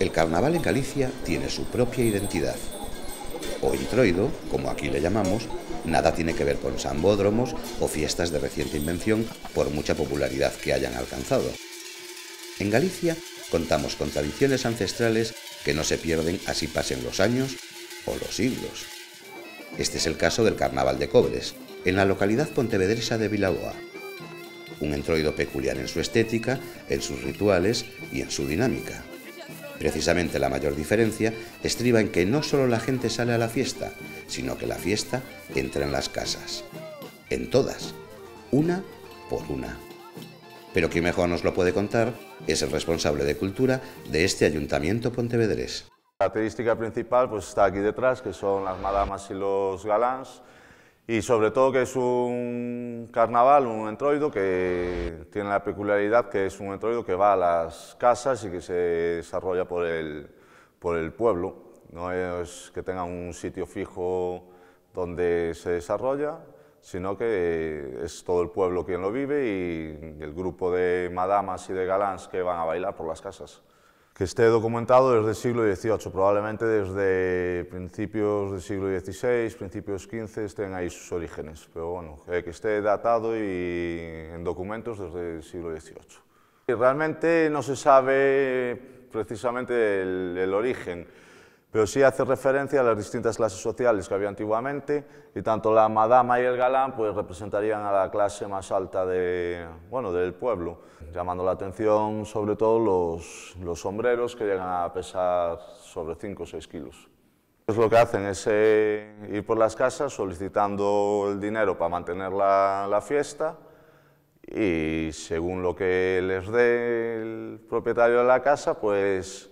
El carnaval en Galicia tiene su propia identidad. O introido, como aquí le llamamos, nada tiene que ver con sambódromos o fiestas de reciente invención, por mucha popularidad que hayan alcanzado. En Galicia contamos con tradiciones ancestrales que no se pierden así pasen los años o los siglos. Este es el caso del Carnaval de Cobres, en la localidad pontevedresa de Vilaboa. Un entroido peculiar en su estética, en sus rituales y en su dinámica. Precisamente la mayor diferencia estriba en que no solo la gente sale a la fiesta, sino que la fiesta entra en las casas. En todas, una por una. Pero quien mejor nos lo puede contar es el responsable de cultura de este ayuntamiento pontevedrés. La característica principal pues, está aquí detrás, que son las madamas y los galáns y sobre todo que es un carnaval, un entroido que tiene la peculiaridad que es un entroido que va a las casas y que se desarrolla por el, por el pueblo. No es que tenga un sitio fijo donde se desarrolla, sino que es todo el pueblo quien lo vive y el grupo de madamas y de galans que van a bailar por las casas que esté documentado desde el siglo XVIII, probablemente desde principios del siglo XVI, principios XV, estén ahí sus orígenes, pero bueno, que esté datado y en documentos desde el siglo XVIII. Y realmente no se sabe precisamente el, el origen, pero sí hace referencia a las distintas clases sociales que había antiguamente y tanto la madama y el galán pues representarían a la clase más alta de, bueno, del pueblo, llamando la atención sobre todo los, sombreros que llegan a pesar sobre 5 o 6 kilos. Es lo que hacen es eh, ir por las casas solicitando el dinero para mantener la, la fiesta y según lo que les dé el propietario de la casa, pues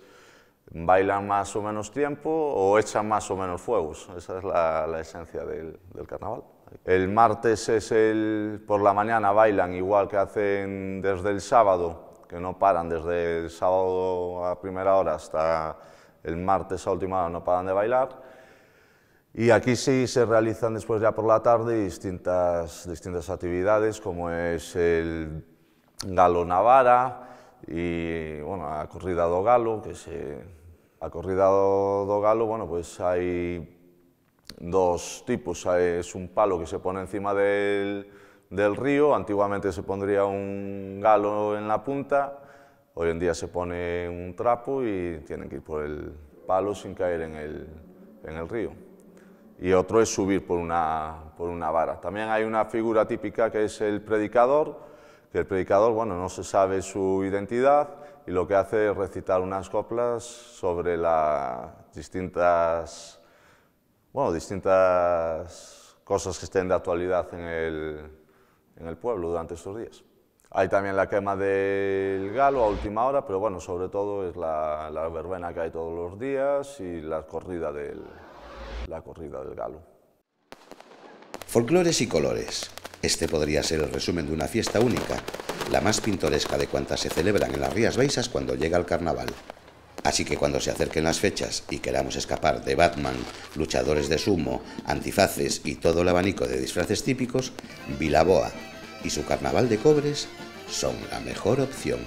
bailan más o menos tiempo o echan más o menos fuegos. Esa es la, esencia del, carnaval. El martes es el, por la mañana bailan igual que hacen desde el sábado, que no paran desde el sábado a primera hora hasta el martes a última hora no paran de bailar. Y aquí sí se realizan después ya por la tarde distintas, distintas actividades como es el galo navara y bueno, la corrida do galo que se, a corrida do, galo, bueno, pues hay dos tipos. Es un palo que se pone encima del, río, antiguamente se pondría un galo en la punta, hoy en día se pone un trapo y tienen que ir por el palo sin caer en el, río. Y otro es subir por una, por una vara. También hay una figura típica que es el predicador, que el predicador, bueno, no se sabe su identidad, y lo que hace es recitar unas coplas sobre las distintas, bueno, distintas cosas que estén de actualidad en el, en el pueblo durante estos días. Hay también la quema del galo a última hora, pero bueno, sobre todo es la, la verbena que hay todos los días y la corrida del, la corrida del galo. Folclores y colores. Este podría ser el resumen de una fiesta única, la más pintoresca de cuantas se celebran en las Rías Baisas cuando llega el carnaval. Así que cuando se acerquen las fechas y queramos escapar de Batman, luchadores de sumo, antifaces y todo el abanico de disfraces típicos, Vilaboa y su carnaval de cobres son la mejor opción.